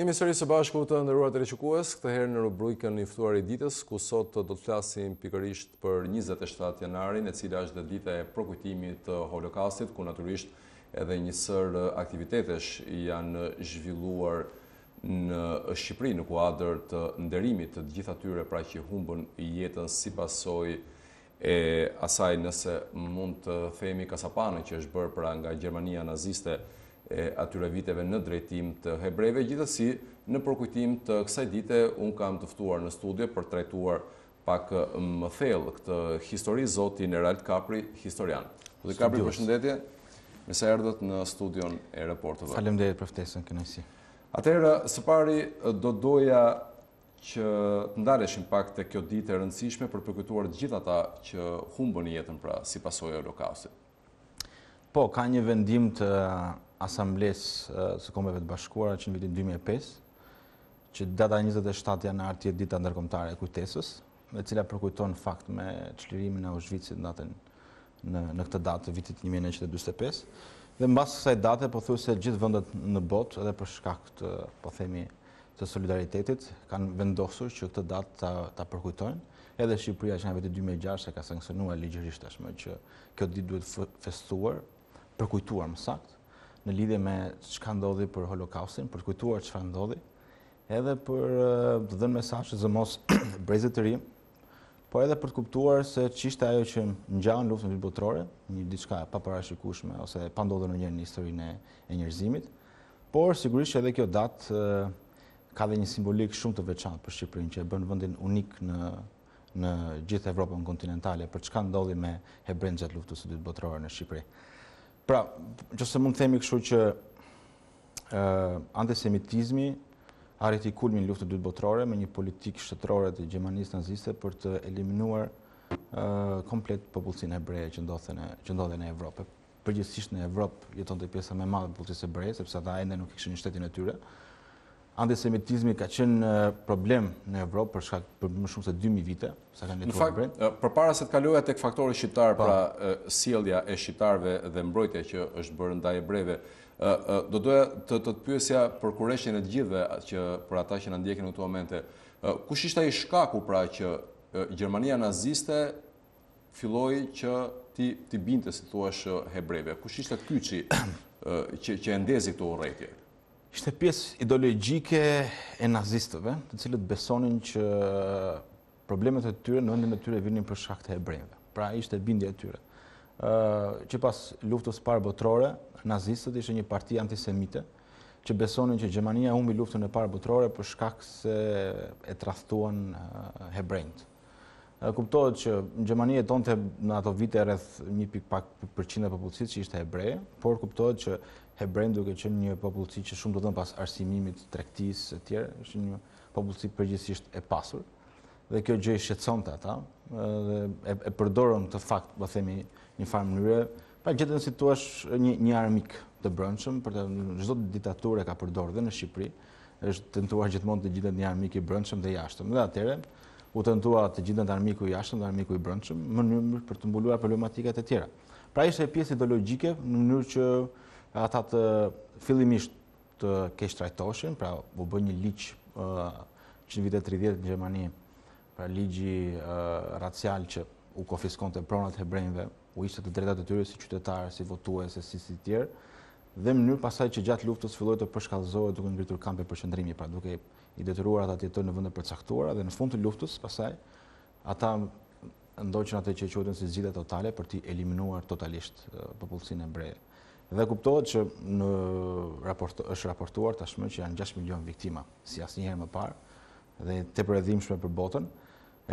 Jemi sëri së bashku të ndërruar të reqikues, këtë herë në rubrujkën niftuar i ditës, ku sot të do të flasim pikërisht për 27 janarin, e cila është dhe dita e prokujtimit të holokastit, ku naturisht edhe njësër aktivitetesh janë zhvilluar në Shqipëri, në kuadrë të nderimit të gjitha tyre pra që humbën jetën si pasoj e asaj nëse mund të themi kasapanë që është bërë pra nga Gjermania naziste nështë e atyre viteve në drejtim të Hebreve, Gjithësi, në përkujtim të kësaj dite, unë kam tëftuar në studio për trajtuar pak më thellë këtë histori Zoti Erald Kapri, historian. Dhe Kapri, përshëndetje, mëse erdhët në studion e reportëve. Falem dhe e përftesën, kënësi. Atërë, së pari, do doja që të ndareshim pak të kjo dite rëndësishme për përkujtuar gjitha ta që humbën jetën pra si pasojë e lokausit. Po, ka një vendim të asambles së kombeve të bashkuara që në vitin 2005, që data 27 janë artje dita ndërkomtare e kujtesës, dhe cila përkujton fakt me qëllirimin e Auschwitzit në datën në këtë datë të vitit 1925. Dhe në basë kësaj date, po thuj se gjithë vëndet në botë edhe për shkak të, po themi, të solidaritetit, kanë vendosur që këtë datë të përkujtojnë. Edhe Shqipëria që nga vetë 2006 e ka sankcionuar ligjërisht tashme që kjo ditë duhet festuar, përkujtuar më saktë, në lidhje me çka ndodhi për Holokaustin, për të kujtuar çfarë ndodhi, edhe për eh, të dhënë mesazhe zë mos brezit të ri, po edhe për të kuptuar se ç'ishte ajo që ngjan luftën botërore, një diçka e paparashikueshme ose e pa ndodhur ndonjëherë një historinë e njerëzimit. Por sigurisht që edhe kjo datë eh, ka dhe një simbolik shumë të veçantë për Shqipërinë që e bën vendin unik në në gjithë Evropën kontinentale për çka ndodhi me hebrejt gjatë luftës së dytë botërore në Shqipëri. Pra, që se mund të themi këshu që antisemitizmi arrit i kulmi në luftë dytë botërore me një politikë shtetërore të gjemanisë naziste për të eliminuar komplet popullësin e breje që ndodhe në Evropë. Përgjithsisht në Evropë jeton të pjesë me madhë popullësis e breje, sepse ata ende nuk ikshë një shtetin e tyre, antisemitizmi ka qenë problem në Evropë për shkak për më shumë se 2000 vite, sa kanë jetuar në Evropë. para se të kalojë tek faktore shqiptar, po. pra sjellja e shqiptarëve dhe mbrojtja që është bërë ndaj breve, do doja të të pyesja për kurrëshjen e të gjithëve që për ata që na ndjekin në të momente, Kush ishte ai shkaku pra që Gjermania naziste filloi që ti ti binte si thua shë hebreve. Kush ishte ky që që e ndezi këtë urrëtitje? Ishte pjesë ideologjike e nazistëve, të cilët besonin që problemet e tyre në vendin e tyre vinin për shkak të hebrejve. Pra ishte bindja e tyre. Ëh që pas luftës së parë botërore, nazistët ishte një parti antisemite që besonin që Gjermania humbi luftën e parë botërore për shkak se e tradhtuan hebrejt. Kuptohet që në Gjermani e tonë të në ato vite rreth rrëth një pikë pak që ishte hebreje, por kuptohet që hebrejnë duke qenë një popullëci që shumë do të dhënë pas arsimimit të trektis e tjerë, është një popullëci përgjithsisht e pasur, dhe kjo gjë i shqetson të ata, dhe e, përdorën të fakt, ba themi, një farë mënyre, pra gjithë në situash një, armik të brëndshëm, për të gjithë të ditature ka përdorë dhe në Shqipëri, është të nëtuar gjithmonë të gjithë një armik i brëndshëm dhe jashtëm. Dhe atere, u të nëtuar të gjithë të armiku i jashtëm dhe armiku i brëndshëm, më për të mbuluar problematikat e tjera. Pra ishte e pjesë ideologike në mënyrë që Ata të fillimisht të kesh trajtoshin, pra u bë një liq që në vitet 30 në Gjermani, pra ligji racial që u kofiskon të pronat e brejnëve, u ishte të drejtat të tyre si qytetarë, si votuën, si si tjerë, dhe mënyrë pasaj që gjatë luftës filloj të përshkallëzohet duke në gritur kampe për shëndrimi, pra duke i detyruar ata të jetër në vëndë përcaktuara, dhe në fund të luftës pasaj, ata ndoqën atë që e qëtën si zhjithet totale për ti eliminuar totalisht popullësin e Dhe kuptohet që është raportuar tashmë që janë 6 milion viktima, si asë njëherë më parë dhe të përredhimshme për botën.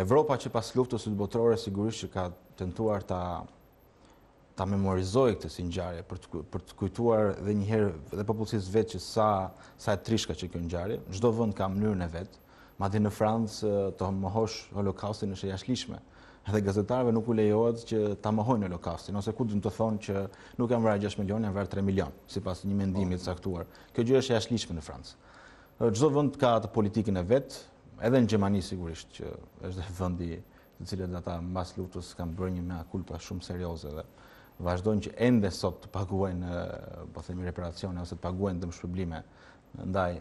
Evropa që pas luftës të botërore sigurisht që ka tentuar të memorizoj si njëjarje, për të kujtuar dhe njëherë dhe popullësis vetë që sa e trishka që kjo njëjarje. Në gjdo vënd ka mënyrën e vetë, ma dhe në Fransë të mëhoshë holokaustin është e jashlishme dhe gazetarve nuk u lejohet që ta mohojnë lokastin, ose ku dëmë të thonë që nuk janë vërë 6 milion, janë vërë 3 milion, si pas një mendimit saktuar. Kjo gjyë është e ashtë lishme në Francë. Gjëzot vënd ka atë politikin e vetë, edhe në Gjemani sigurisht që është dhe vëndi të cilët ata mbas luftës kanë bërë një mea kulpa shumë serioze dhe vazhdojnë që ende sot të paguajnë, po themi, reparacione ose të paguajnë dëmë ndaj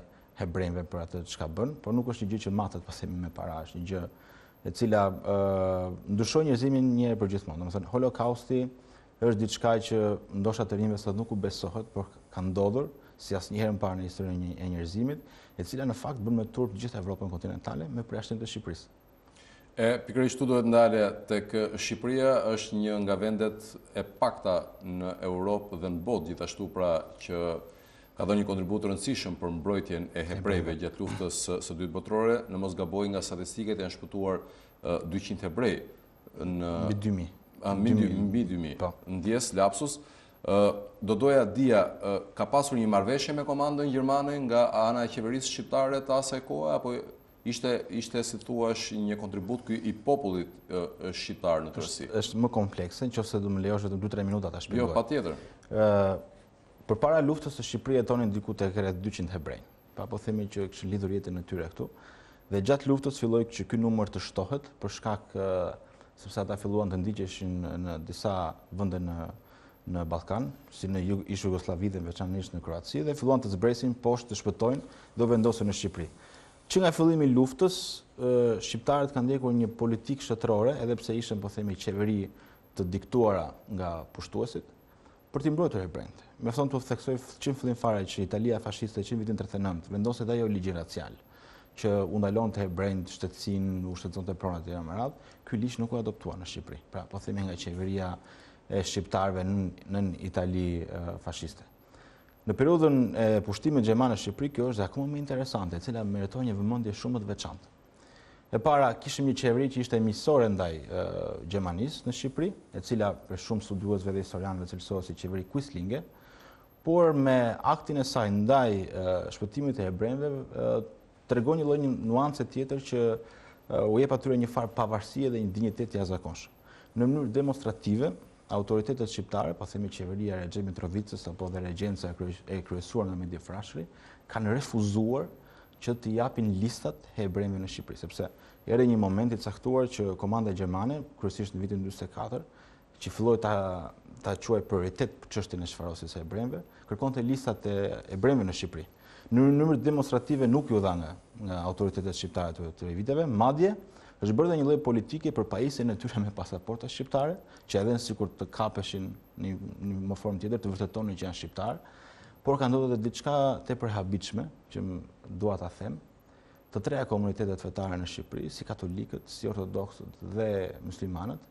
hebrejnve për atë që ka bënë, por nuk është një gjë që matët, po themi, me para, është një gjë e cila ndushoj njërzimin njëre për gjithmonë. Në më thënë, holokausti është diçka që ndosha të rinjëve sot nuk u besohet, por ka ndodhur, si asë njëherë në parë në historin e njërzimit, e cila në fakt bërë me turp gjithë Evropën kontinentale me preashtin të Shqipërisë. E pikërisht të duhet ndale të kë Shqipëria është një nga vendet e pakta në Europë dhe në bot, gjithashtu pra që ka dhënë një kontribut të rëndësishëm për mbrojtjen e hebrejve gjatë luftës së dytë botërore, në mos gaboj nga statistiket janë shpëtuar 200 hebrej në mbi 2000, mbi 2000, në djesë, lapsus. Do doja dia ka pasur një marrëveshje me komandën gjermane nga ana e qeverisë shqiptare të asaj kohe apo ishte ishte si thua një kontribut këj i popullit shqiptar në Tiranë. Është, më komplekse, nëse do më lejosh vetëm 2-3 minuta ta shpjegoj. Jo, patjetër. Ëh, për para luftës të e tonin diku të kërët 200 hebrejnë. Pa po themi që kështë lidur jetin në tyre këtu. Dhe gjatë luftës filloj që këj numër të shtohet, për shkak sepse ata filluan të ndiqeshin në disa vënde në në Balkan, si në ishë Jugoslavi dhe veçanërisht në Kroaci, dhe filluan të zbresin, poshtë të shpëtojnë dhe vendosën në Shqipëri. Që nga fillimi luftës, Shqiptarët kanë ndjekur një politikë shëtërore, edhe pse ishën, po themi, qeveri të diktuara nga pushtuesit, për t'imbrojtër e brendë me fëton të theksoj qimë fëllim fare që Italia fashiste qimë vitin 39, vendose dhe jo ligjë racial, që undalon të brend, shtetsin, u shtetson të pronat e jamërat, këj liqë nuk u adoptua në Shqipëri. Pra, po themi nga qeveria e shqiptarve në Itali fashiste. Në periudën e pushtimit Gjeman në Shqipëri, kjo është dhe akumë më interesante, e cila meritoj një vëmëndje shumë të veçantë. E para, kishëm një qeveri që ishte emisore ndaj Gjemanis në Shqipëri, e cila për shumë studiuesve dhe historianve cilësohë si qeveri Kuislinge, por me aktin e saj ndaj shpëtimit e ebremve, të një lojnë nuance tjetër që u jep atyre një farë pavarësie dhe një dignitet të jazakonshë. Në mënyrë demonstrative, autoritetet shqiptare, pa po themi qeveria e regjemi të apo dhe regjensa e kryesuar në medje frashri, kanë refuzuar që të japin listat e në Shqipëri, sepse ere një momentit saktuar që komanda e Gjermane, kryesisht në vitin 24, që filloj të ta quaj prioritet për qështin e shfarosis e ebremve, kërkon të listat e ebremve në Shqipëri. Në nëmërë demonstrative nuk ju dha nga autoritetet shqiptare të të reviteve, madje është bërë dhe një lejë politike për pajisë e në tyre me pasaporta shqiptare, që edhe në sikur të kapeshin një më formë tjetër të vërtetoni që janë shqiptarë, por ka ndodhë dhe diçka të përhabiqme që më dua të them, të treja komunitetet vetare në Shqipëri, si katolikët, si ortodoxët dhe muslimanët,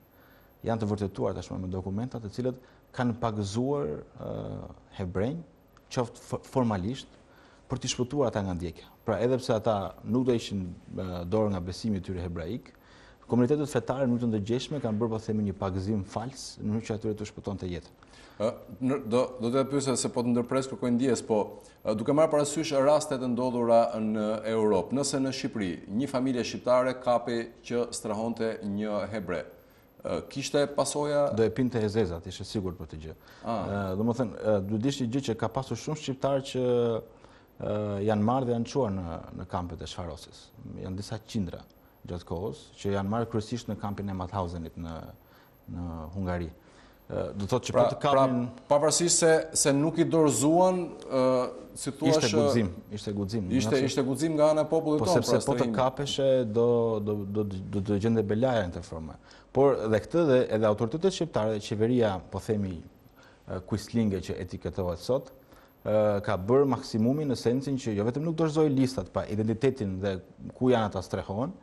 janë të vërtetuar tashmë me dokumenta të cilët kanë pagëzuar uh, hebrejnë qoftë formalisht për të shpëtuar ata nga ndjekja. Pra edhe pse ata nuk do ishin uh, dorë nga besimi i tyre hebraik, komunitetet fetare në të ndërgjeshme kanë bërë po themi një pagëzim fals në mënyrë që atyre të shpëtonte jetën. jetë. Uh, do do të pyesa se po të ndërpres kërkoj ndjes, po duke marë parasysh rastet e ndodhura në Europë, nëse në Shqipëri një familje shqiptare kape që strahonte një hebre, kishte pasoja... Do e pinte e zezat, ishe sigur për të gjë. Do më thënë, du dishtë një gjë që ka pasu shumë shqiptarë që janë marrë dhe janë qua në kampet e Sharosis. Janë disa qindra gjatë kohës, që janë marrë kërësisht në kampin e Mathausenit në Hungari. Do të që pra, të pra, kapin... pavarësisht se, se nuk i dorëzuan, uh, si Ishte guzim, ishte guzim. Ishte, ishte guzim nga anë e popullit tonë. Po sepse pra, po të kapeshe, do, do, do, do, në gjende belajën të forma. Por dhe këtë dhe edhe autoritetet shqiptare, dhe qeveria, po themi, kuislinge që etiketohet sot, ka bërë maksimumi në sensin që jo vetëm nuk dorëzoj listat, pa identitetin dhe ku janë ata strehon,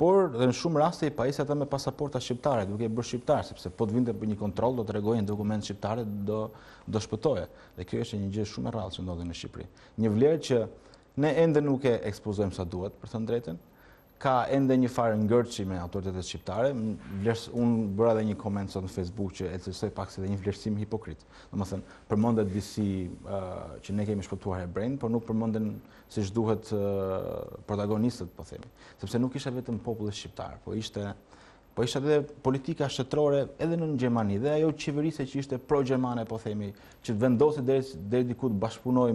por dhe në shumë raste i pajisja ta me pasaporta shqiptare, duke e bërë shqiptare, sepse po të vindë për një kontrol, do të regojnë dokument shqiptare, do shpëtoje. Dhe kjo është një gjithë shumë e rralë që ndodhe në Shqipëri. Një vlerë që ne endë nuk e ekspozojmë sa duhet për të ndrejten, ka ende një farë në ngërqi me autoritetet shqiptare, unë bëra dhe një komendë sot në Facebook që e të pak si dhe një vlerësim hipokrit. Në më thënë, përmëndet disi uh, që ne kemi shpëtuar e brend, por nuk përmëndet si shduhet uh, protagonistët, po themi. Sepse nuk isha vetëm në popullës po ishte po ishte dhe politika shëtërore edhe në Gjermani, dhe ajo qeverise që ishte pro-Gjermane, po themi, që të vendosi dhe dikut bashkëpunoj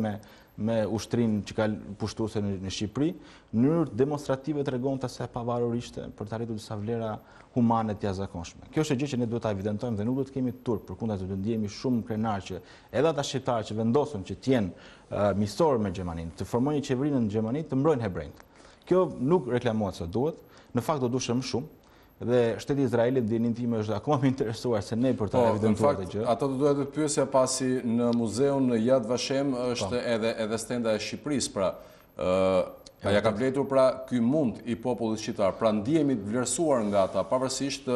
me ushtrin që ka pushtuese në Shqipëri, në mënyrë demonstrative të regon të se pavarurishte për të arritu disa vlera humanet të jashtëzakonshme. Kjo është e gjithë që ne duhet të evidentojmë dhe nuk duhet kemi turp, për kundas të ndihemi shumë krenar që edhe ata shqiptarë që vendosën që tjenë misorë me Gjemanin, të formojnë i qeverinë në Gjemanin, të mbrojnë hebrejnë. Kjo nuk reklamuat se duhet, në fakt do duhet shumë, dhe shteti Izraelit dhe një tim është akuma më interesuar se ne për të po, evidentuar të gjë. Ata të duhet të pyesja pasi në muzeun në Jad Vashem është po. edhe, edhe stenda e Shqipëris, pra aja ja ka bletur pra këj mund i popullit Shqiptar, pra ndihemi të vlerësuar nga ata, pavërësisht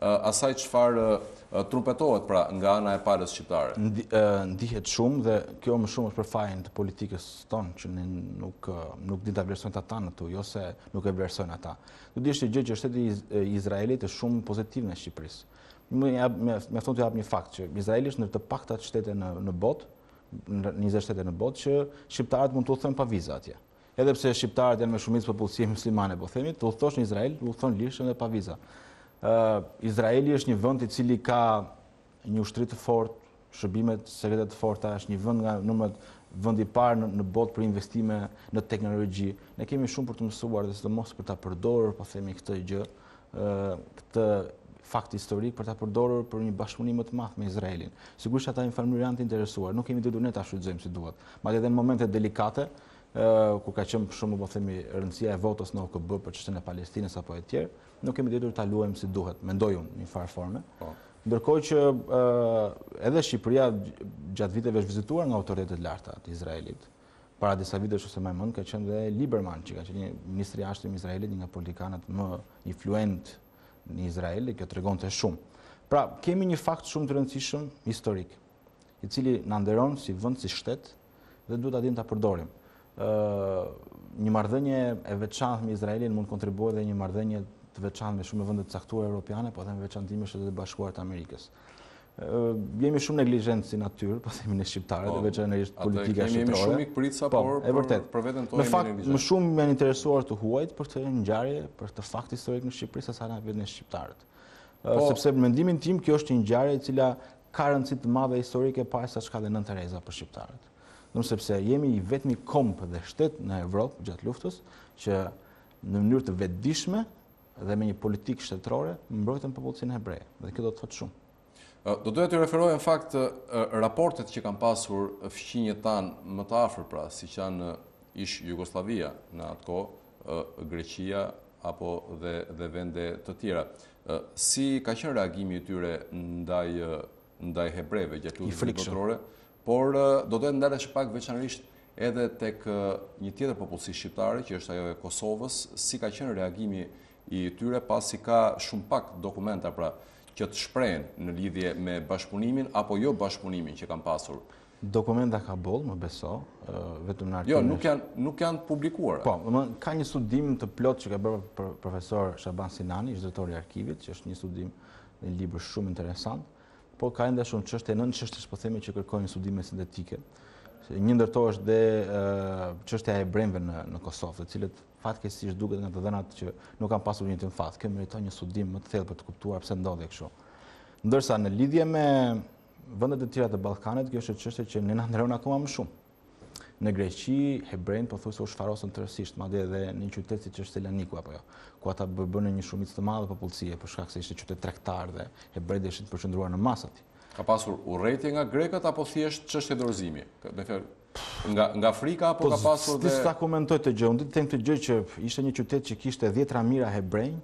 Eh, asaj qëfar eh, trupetohet pra nga ana e palës Shqiptare? Eh, ndihet shumë dhe kjo më shumë është për fajnë të politikës tonë që nuk din të vlerësojnë të ata në tu, jo se nuk e vlerësojnë ata. Nuk dishtë që gjë që shteti Izraelit e shumë pozitiv në Shqipëris. Me afton të japë një fakt që Izraelis në të paktat shtete në bot, njëzë shtete në bot, që Shqiptarët mund të thëmë pa viza atje. Edhepse Shqiptarët janë me shumit për muslimane, po themi, të u thosh në Izrael, u thonë lishën dhe pa viza. Izraeli është një vënd i cili ka një ushtrit të fort, shërbimet sekretet të forta, është një vënd nga nëmët vënd i parë në bot për investime në teknologi. Ne kemi shumë për të mësuar dhe së të mos për të përdorër, po themi këtë gjë, këtë fakt historik për të përdorur për një bashkëpunim më të madh me Izraelin. Sigurisht ata janë të interesuar, nuk kemi detyrën ne ta shfrytëzojmë si duhet. Madje edhe në momente delikate, ku ka qëmë shumë, po themi, rëndësia e votës në OKB për qështën e Palestines apo e tjerë, nuk kemi ditur të aluem si duhet, me ndojëm një farë forme. Po. Ndërkoj që edhe Shqipëria gjatë viteve është vizituar nga autoritetet larta të Izraelit, para disa vite që se majmën, ka qënë dhe Lieberman, që ka qënë një ministri ashtim Izraelit, një nga politikanët më influent një Izraelit, kjo të regon të shumë. Pra, kemi një fakt shumë të rëndësishëm historik, i cili në nderon si vënd, si shtet, dhe duhet adin të apërdorim një mardhënje e veçanth me Izraelin mund kontribuar dhe një mardhënje të veçanth me shumë e vëndet caktuar europiane, po dhe me veçantime shëtë të bashkuar të Amerikës. Jemi shumë neglijenë si natyrë, po, po jemi në shqiptarët, dhe veçanë nërishtë politika shqiptarëve. Atë kemi shumë i po, por për vetën të ojmë një njëgjë. fakt, më shumë me në interesuar të huajt për të një njarje, për të fakt historik në Shqipëri, sa sa në vetën e shqiptarët. Po. Sepse për mendimin tim, kjo është një njarje cila ka rëndësit të madhe historike pa e sa shka dhe nën Tereza për shqiptarët non sepse jemi i vetmi komp dhe shtet në Evropë gjatë luftës që në mënyrë të vetëdishme dhe me një politikë shtetërore mbrojtën popullsinë hebreje dhe kjo do të thotë shumë. Do doja të referojë në fakt raportet që kanë pasur fqinjet tan më të afërt pra si kanë ish Jugosllavia në atë kohë, Greqia apo dhe dhe vende të tjera. Si ka qenë reagimi i tyre ndaj ndaj hebreve gjatë luftës botërore? por do të ndalesh pak veçanërisht edhe tek një tjetër popullsi shqiptare që është ajo e Kosovës, si ka qenë reagimi i tyre pasi ka shumë pak dokumenta pra që të shprejnë në lidhje me bashkëpunimin apo jo bashkëpunimin që kanë pasur. Dokumenta ka boll, më beso, vetëm në arkiv. Jo, nuk janë nuk janë publikuar. Po, ka një studim të plot që ka bërë profesor Shaban Sinani, i i arkivit, që është një studim një libër shumë interesant po ka edhe shumë çështje, nën çështës po themi që kërkojnë studime sintetike. Se një ndërto është dhe çështja e brendve në në Kosovë, të cilët fatkeqësisht duket nga të dhënat që nuk kam pasur një të mfat, kemi ne një studim më të thellë për të kuptuar pse ndodh kështu. Ndërsa në lidhje me vendet e tjera të Ballkanit, kjo është çështje që ne na ndreun akoma më shumë në Greqi, Hebrejnë po thosë është farosën tërësisht, ma dhe dhe një qytetë si që është Selaniku, apo jo, ku ata bërbënë një shumicë të madhe popullësie, për shkak se ishte qytetë trektar dhe Hebrejnë dhe ishte të përshëndruar në masët. Ka pasur urejtje nga Greket, apo thjeshtë që është edorzimi? Nga, nga Afrika, apo po ka pasur dhe... Së ta komentoj të gjë, unë ditë të të gjë që ishte një qytetë që kishte dhjetra mira Hebrejnë,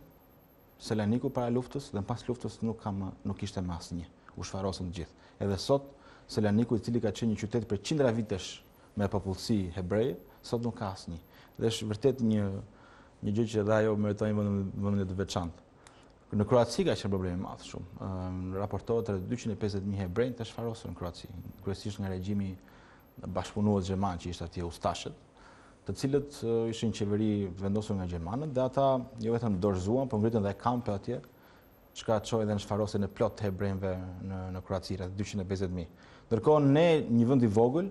Selaniku para luftës, dhe pas luftës nuk, kam, nuk ishte mas një, u shfarosën gjithë. Edhe sot, Selaniku i cili ka qenë një qytet për qindra vitesh me popullësi hebrej, sot nuk ka asë një. Dhe është vërtet një, një gjithë që edhe ajo meritojnë vëndën e të veçantë. Në Kroaci ka qenë probleme madhë shumë. Ehm, raportohet të 250.000 hebrejnë të shfarosur në Kroaci, kresisht nga regjimi bashkëpunuës Gjerman që ishtë atje ustashet, të cilët ishin qeveri vendosur nga Gjermanët, dhe ata jo vetëm dorëzuan, për ngritën dhe kampe atje, që ka qoj dhe në shfarosin e plot të hebrejnëve në, në Kroaci, rrët 250.000. Ndërkohë, ne një vënd i vogël,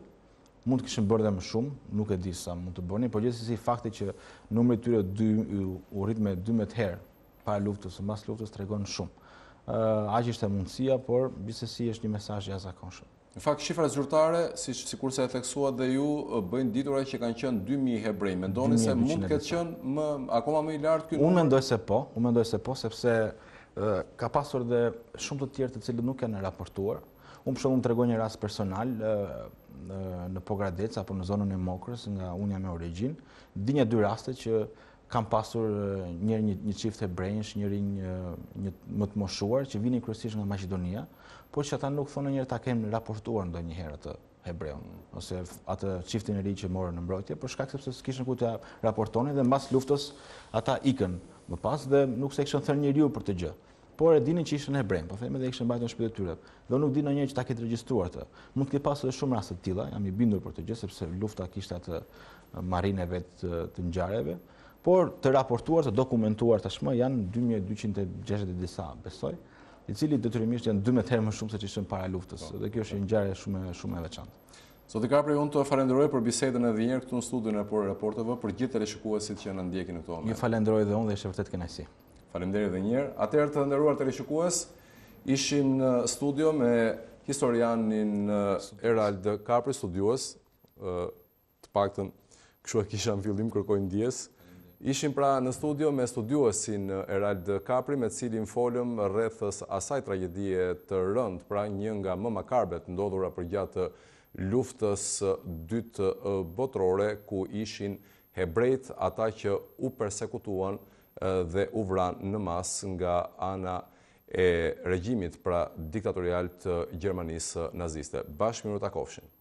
mund të këshën bërë dhe më shumë, nuk e di sa mund të bërëni, por gjithës si fakti që numri tyre u rritë me 12 herë para luftës, mas luftës të regonë shumë. Aqë ishte mundësia, por gjithës i është një mesaj gja zakonshëm. Në fakt, shifra zyrtare, si kurse e theksua dhe ju, bëjnë ditura që kanë qënë 2.000 hebrej. Mendojnë se mund të këtë qënë akoma më i lartë kënë? Po, unë mendoj se po, unë mendojnë se po, sepse ka pasur dhe shumë të tjerë të cilë nuk janë raportuar, Unë përshëllë unë të regoj një rast personal në Pogradec, apo në zonën e Mokrës, nga unja me origin, Dinja dy raste që kam pasur njërë një qift e brejnsh, njërë një më të moshuar, që vini kërësish nga Macedonia, por që ata nuk thonë njërë ta kemë raportuar ndo njëherë atë hebreun, ose atë qiftin e ri që morën në mbrojtje, por shkak sepse s'kishën ku të raportoni dhe mbas luftës ata ikën më pas dhe nuk se kështën thërë një riu për të gjë por e dinin që ishte në Hebrej, po themi dhe ishte mbajtur në shtëpitë e tyre. Do nuk dinë ndonjëherë që ta këtë regjistruar atë. Mund të ketë pasur shumë raste të tilla, jam i bindur për këtë gjë sepse lufta kishte atë marinë vetë të ngjarjeve, por të raportuar të dokumentuar tashmë janë 2260 disa, besoj, i cili detyrimisht janë 12 herë më shumë se çishën para luftës. Po. dhe kjo është një ngjarje shumë shumë e veçantë. Sot i kapri unë të falenderoj për bisedën e dhe këtu në studion e në raporteve, për gjithë të reshikua që në ndjekin e këto ome. Një falenderoj dhe unë dhe ishe vërtet kënajsi. Faleminderit dhe dhe njerë. Atërë të ndërruar të rishukues, ishim në studio me historianin Erald Kapri, studios, të pak të e këshua kisha në fillim kërkojnë djes. Ishim pra në studio me studiuesin Erald Kapri, me cilin folëm rrethës asaj tragedie të rëndë, pra një nga më makarbet ndodhura për gjatë luftës dytë botrore, ku ishin hebrejt ata që u persekutuan nështë Eh, dhe uvran në mas nga ana e regjimit pra diktatorial të Gjermanisë naziste. Bashmiru Takovshin.